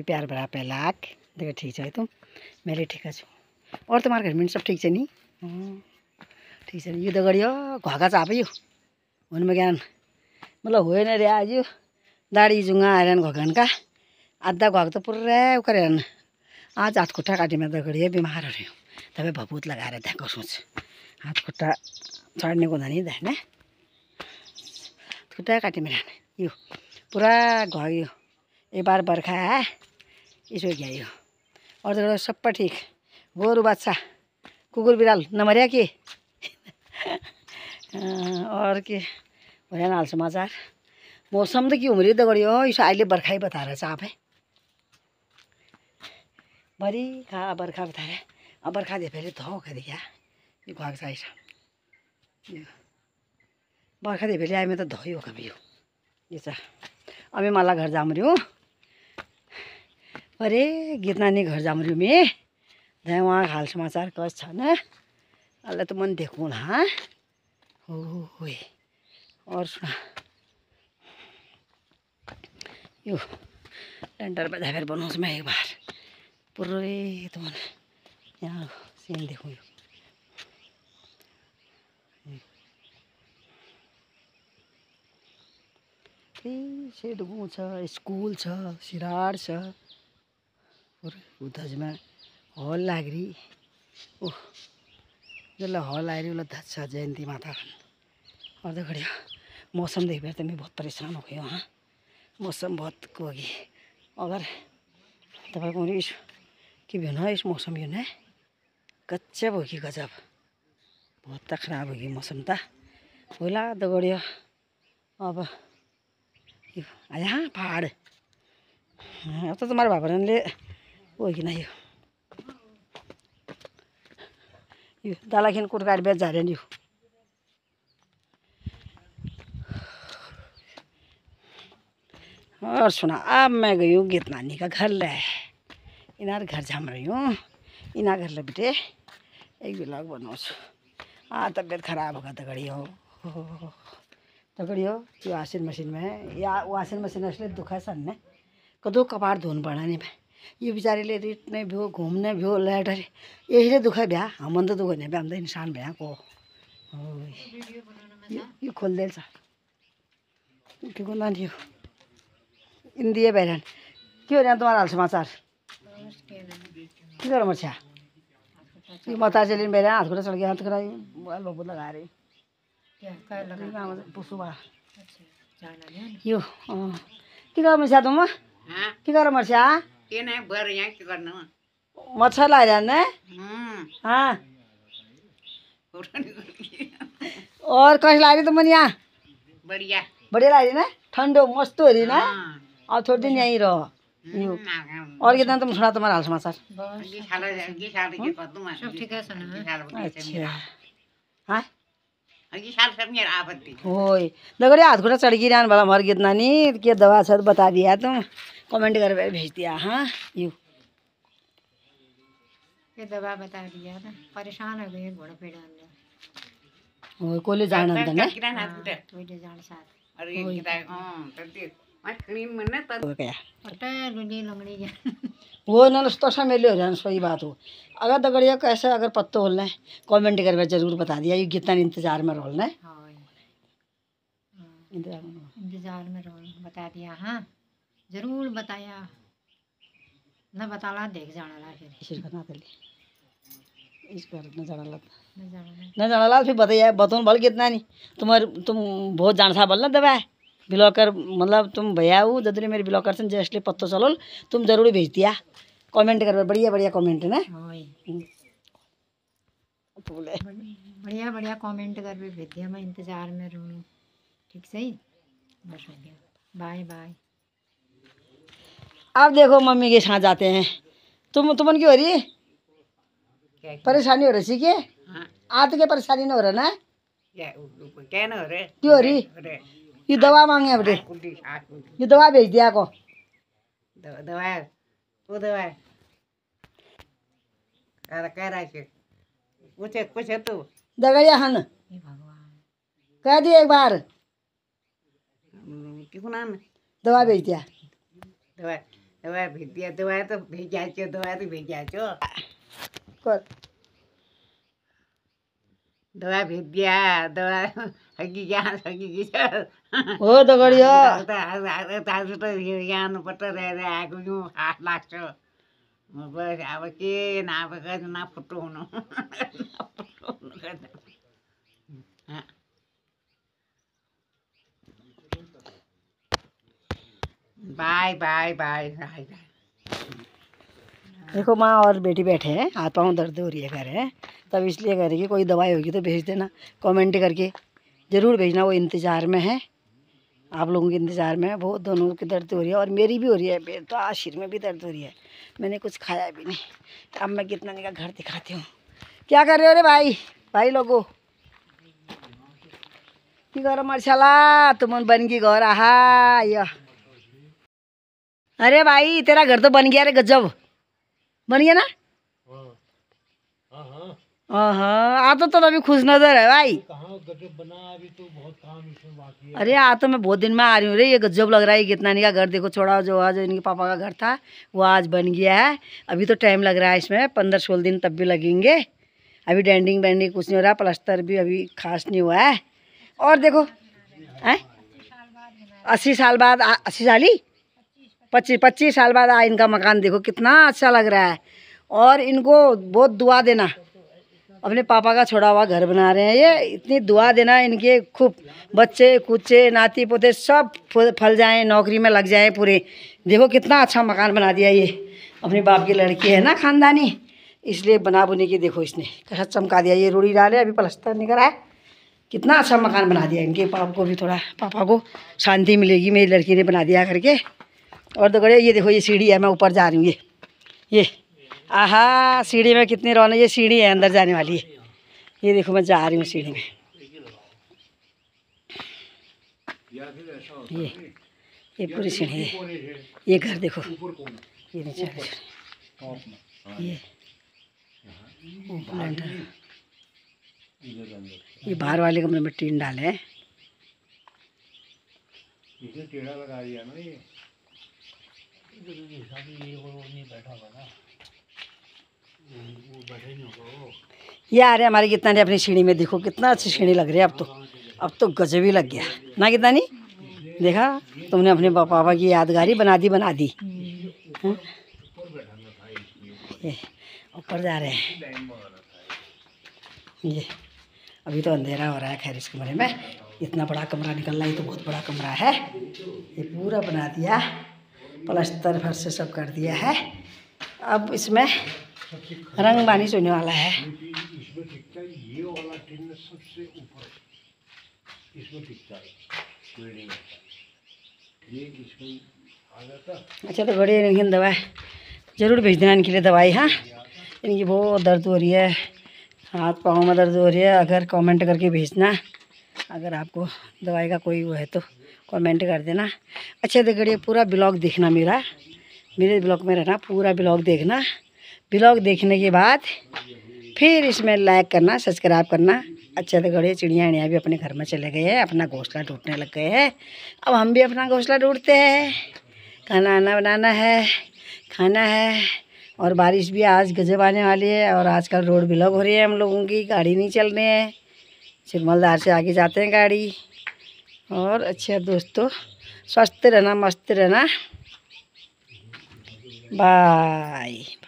प्यार बड़ा पैलाक देखो ठीक है तो मैले ठिक छु अरू त मार्केट मिन्ट सब ठिक छ नि ठिक छ यो त गरियो घका चाप यो हुनुमा ज्ञान मतलब होइन रे आज यो दाडी जुङ्गा आइरहन घकानका आधा घक त पुरा उकार आज हात खुट्टा काटेमा त गरियो बिमारहरू तपाईँ भपुत लगाएर धाएको सोच हात खुट्टा चढ्नेको हुँदा नि त होइन खुट्टा काटेमा यो पुरा घ यो बार बर्खा इसोग्यायो अर्धबाट सबै ठीक गोरु बाच्छा कुकुर बिराल नमर्या कि हाँ, और के भैया हाल समाचार मौसम तो कि त तो के उम्रिँद गऱ्यो यसो अहिले बर्खै बताएर छ आफै भरि खा बर्खा बताएर अब बर्खा दे फिर धो खा यो क्या छ यो बर्खा दिए फेरि आइमा त धोयो कभी यो यो छ अबे मलाई घर जाम रही हूँ अरे गीत नानी घर जाऊँ रिमे जहाँ उहाँ हाल समाचार कस छ अहिले त मन देखौँ हा हो अरू सुना यो टेन्टर बजा फेरि म एक बार पुरै त मन यहाँ सिन देखौँ यो सेट गाउँ छ स्कुल छ सिराड छ और उद्धव हल लागरी ओ जसलाई हल आए उसलाई थाहा छ जयन्ती माता अन्तखेरि मौसम देखेर त मैं बहुत परेशान भयो गयो मौसम बहुत कोगी अगर तपाईँको यसो के भएन यस मौसम यो नै गजब हो कि गजब बहुत त खराब हो कि मौसम त होला त गऱ्यो अब यहाँ पाहाड अब त तुम्हारे भाबरनले ಹೋಗಿನ ಇವು ಇವು ದಲಾಗಿನ ಕೂಟ ಗಾಡಿ ಮೇಲೆ ಜಾರೇನು ಇವು और सुना अब मैं गई हूँ गीत नानी का घर ले इनार घर जाम रही हूँ इना घर ले बेटे एक ब्लॉग बनाओ हाँ तबियत खराब होगा तगड़ी हो तगड़ी हो ये वाशिंग मशीन में या वाशिंग मशीन असले दुखा सन ने कदों कपार धोन पड़ा नहीं मैं यो बिचारीले रिट्ने भ्यो घुम्ने भ्यो ल्याडरे यहीले दुःख भ्या हाम्रो त दुःख हुने भ्या हामी त इन्सान भ्याएको हो यो छ के को नानी हो इन्दिए भइरहन के हो यहाँ तुम्हारा हाल समाचार के गर मछ्या यो म ताजेलिन भएर हातखुट्टा सड्क्यो हातखुट्टा लोबुत लगाएर पुसु भयो यो के गर मछ्या तुम के गर मछ्या के ने यहाँ के करना मच्छर ला जाने हाँ, हाँ। और कहीं ला रही तुम यहाँ बढ़िया बढ़िया ला रही ठंडो मस्त हो रही ना हाँ। अब थोड़ी दिन यहीं रहो हम्म, और कितना तुम सुना तुम्हारा हाल समाचार सब ठीक है हम्म। सुना अच्छा हाँ, हाँ हाथ खुटा चढ़ गिरान भला मर कितना नहीं के दवा सर बता दिया तुम कमेंट कर भेज दिया हाँ यू ये दवा बता दिया ना परेशान हो गई घोड़ा पे अंदर ओए कोले जान अंदर ना हाथ हाँ, हाँ, ना तो ये जान साथ अरे ये किरा हां तती मटकणी मने त गया अटे लुनी लंगड़ी गया वो ना उस तरह मेले हो जाए सही बात हो अगर दगड़िया कैसे अगर पत्तो होलना है कमेंट कर जरूर बता दिया ये कितना इंतजार में रोलना है हाँ, इंतजार में रोल बता दिया हाँ जरूर बताया न बताला देख जाना ला फिर शिरकत ना कर इस पर न जाना ला न जाना ला फिर बताया बताऊँ बल कितना नहीं तुम्हारे तुम बहुत जान सा बल ना दबा ब्लॉकर मतलब तुम भैया हो जदरी मेरे ब्लॉकर से जस्टली पत्तो चलो तुम जरूर भेज दिया कमेंट कर बढ़िया बढ़िया कमेंट ना हाँ, हम्म। बोले बढ़िया बढ़िया कमेंट कर भेज दिया मैं इंतजार में रहूँ ठीक सही बस हो गया बाय बाय अब देखो मम्मी के साथ जाते हैं तुम तुमन क्यों हो रही परेशानी हो रही सी के हाँ। आते के परेशानी ना हो रहा ना क्या हो क्यों हो रही ये दवा मांगे हाँ, अब रे हाँ, ये दवा भेज दिया को दवा दवा कह है तू कह दिए एक बार दवा भेज दिया दवा दवा भेजिया दवा तो भेजा चो दवा तो भेजा चो कर दवा भेजिया दवा हगी ज्ञान हगी गिजर हो त गरियो दाजु त ज्ञान पट रहेर आएको यो हात लाग्छ बस अब के नापेको नाफुटो हुनु bye bye bye bye bye देखो माँ और बेटी बैठे हैं हाथ पाँव दर्द हो रही है घर है तब इसलिए कह रही है कोई दवाई होगी तो भेज देना कमेंट करके ज़रूर भेजना वो इंतज़ार में है आप लोगों के इंतज़ार में है बहुत दोनों की दर्द हो रही है और मेरी भी हो रही है तो आशीर में भी दर्द हो रही है मैंने कुछ खाया भी नहीं तो अब मैं कितना का घर दिखाती हूँ क्या कर रहे हो रे भाई भाई लोगो की घर मार्शाला तुम बन गई गौर आ अरे भाई तेरा घर तो बन गया रे गजब बन गया ना आ तो अभी खुश नजर है भाई गजब बना अभी तो बहुत काम इसमें बाकी है अरे आ तो मैं बहुत दिन में आ रही हूँ रे ये गजब लग रहा है कितना इनका घर देखो छोड़ा जो आज इनके पापा का घर था वो आज बन गया है अभी तो टाइम लग रहा है इसमें पंद्रह सोलह दिन तब भी लगेंगे अभी डेंडिंग बैंडिंग कुछ नहीं हो रहा प्लस्तर भी अभी खास नहीं हुआ है और देखो है अस्सी साल बाद अस्सी साल ही पच्चीस पच्चीस साल बाद आ इनका मकान देखो कितना अच्छा लग रहा है और इनको बहुत दुआ देना अपने पापा का छोड़ा हुआ घर बना रहे हैं ये इतनी दुआ देना इनके खूब बच्चे कुच्चे नाती पोते सब फल जाएं नौकरी में लग जाएं पूरे देखो कितना अच्छा मकान बना दिया ये अपने बाप की लड़की है ना खानदानी इसलिए बना बुने के देखो इसने कैसा चमका दिया ये रूढ़ी डाले अभी प्लस्तर नहीं कराए कितना अच्छा मकान बना दिया इनके पाप को भी थोड़ा पापा को शांति मिलेगी मेरी लड़की ने बना दिया करके और तो गड़े ये देखो ये सीढ़ी है मैं ऊपर जा रही हूँ ये ये आहा सीढ़ी में कितनी रौनक ये सीढ़ी है अंदर जाने वाली है ये देखो मैं जा रही हूँ सीढ़ी में ये ये पूरी सीढ़ी है ये घर देखो ये ये ये बाहर वाले कमरे में टीन डाले हैं टेढ़ा लगा दिया ना ये जरूरी है साहब ये वो नहीं बैठा हुआ ना वो बैठे रहे हमारे कितना अपनी सीढ़ी में देखो कितना अच्छी सीढ़ी लग रही है अब तो अब तो गजब ही लग गया ना कितना नहीं देखा तुमने अपने पापा की यादगारी बना दी बना दी हाँ? ऊपर जा रहे हैं ये अभी तो अंधेरा हो रहा है खैर इस कमरे में इतना बड़ा कमरा निकलना रहा ये तो बहुत बड़ा कमरा है ये पूरा बना दिया प्लस्तर फर से सब कर दिया है अब इसमें रंग बानी होने वाला है अच्छा तो बड़ी इनकी दवाई ज़रूर भेज देना इनके लिए दवाई हाँ इनकी बहुत दर्द हो रही है हाथ पाँव में दर्द हो रही है अगर कमेंट करके भेजना अगर आपको दवाई का कोई वो है तो कमेंट कर देना अच्छा देखो ये पूरा ब्लॉग देखना मेरा मेरे ब्लॉग में रहना पूरा ब्लॉग देखना ब्लॉग देखने के बाद फिर इसमें लाइक करना सब्सक्राइब करना अच्छा तो गड़े चिड़िया उड़िया भी अपने घर में चले गए हैं अपना घोंसला ढूंढने लग गए हैं अब हम भी अपना घोंसला ढूंढते हैं खाना आना बनाना है खाना है और बारिश भी आज गजब आने वाली है और आजकल रोड ब्लॉक हो रही है हम लोगों की गाड़ी नहीं चल रही है सिरमलदार से आगे जाते हैं गाड़ी और अच्छा दोस्तों स्वस्थ रहना मस्त रहना बाय